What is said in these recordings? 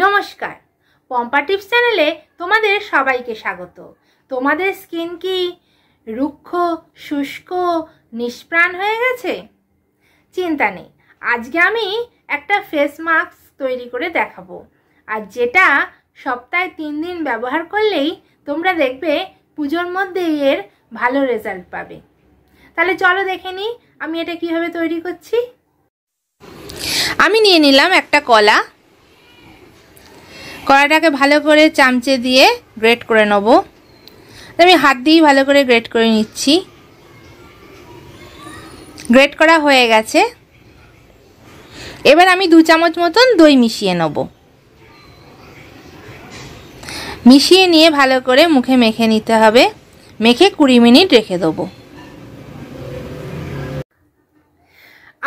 নমস্কার পম্পা টিপস চ্যানেলে তোমাদের সবাইকে স্বাগত তোমাদের স্কিন কি রুক্ষ শুষ্ক নিষ্প্রাণ হয়ে গেছে চিন্তা নেই আজকে আমি একটা ফেস মাস্ক তৈরি করে দেখাবো আর যেটা সপ্তাহে তিন দিন ব্যবহার করলেই তোমরা দেখবে পুজোর মধ্যেই এর ভালো রেজাল্ট পাবে তাহলে চলো দেখে নিই আমি এটা কিভাবে তৈরি করছি আমি নিয়ে নিলাম একটা কলা কড়াটাকে ভালো করে চামচে দিয়ে গ্রেট করে নেব আমি হাত দিয়েই ভালো করে গ্রেট করে নিচ্ছি গ্রেট করা হয়ে গেছে এবার আমি দু চামচ মতন দই মিশিয়ে নেব মিশিয়ে নিয়ে ভালো করে মুখে মেখে নিতে হবে মেখে কুড়ি মিনিট রেখে দেবো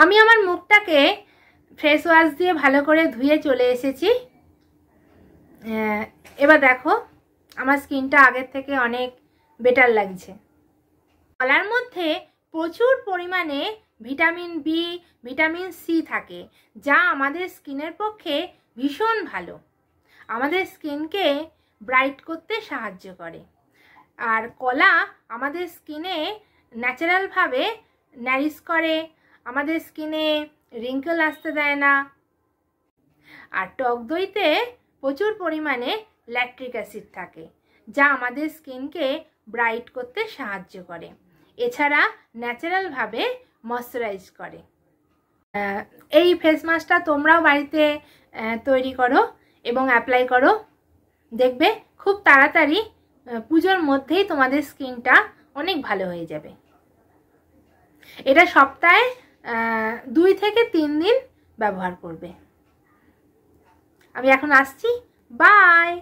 আমি আমার মুখটাকে ফেস ওয়াশ দিয়ে ভালো করে ধুয়ে চলে এসেছি হ্যাঁ, এবার দেখো আমার স্কিনটা আগের থেকে অনেক বেটার লাগছে কলার মধ্যে প্রচুর পরিমাণে ভিটামিন বি ভিটামিন সি থাকে যা আমাদের স্কিনের পক্ষে ভীষণ ভালো আমাদের স্কিনকে ব্রাইট করতে সাহায্য করে আর কলা আমাদের স্কিনে ন্যাচারালভাবে ন্যারিশ করে আমাদের স্কিনে রিঙ্কেল আসতে দেয় না আর টক দইতে প্রচুর পরিমাণে ল্যাকট্রিক অ্যাসিড থাকে যা আমাদের স্কিনকে ব্রাইট করতে সাহায্য করে এছাড়া ন্যাচারালভাবে ময়শ্চারাইজ করে এই ফেস মাস্কটা তোমরাও বাড়িতে তৈরি করো এবং অ্যাপ্লাই করো দেখবে খুব তাড়াতাড়ি পুজোর মধ্যেই তোমাদের স্কিনটা অনেক ভালো হয়ে যাবে এটা সপ্তাহে দুই থেকে তিন দিন ব্যবহার করবে আমি এখন আসছি বাই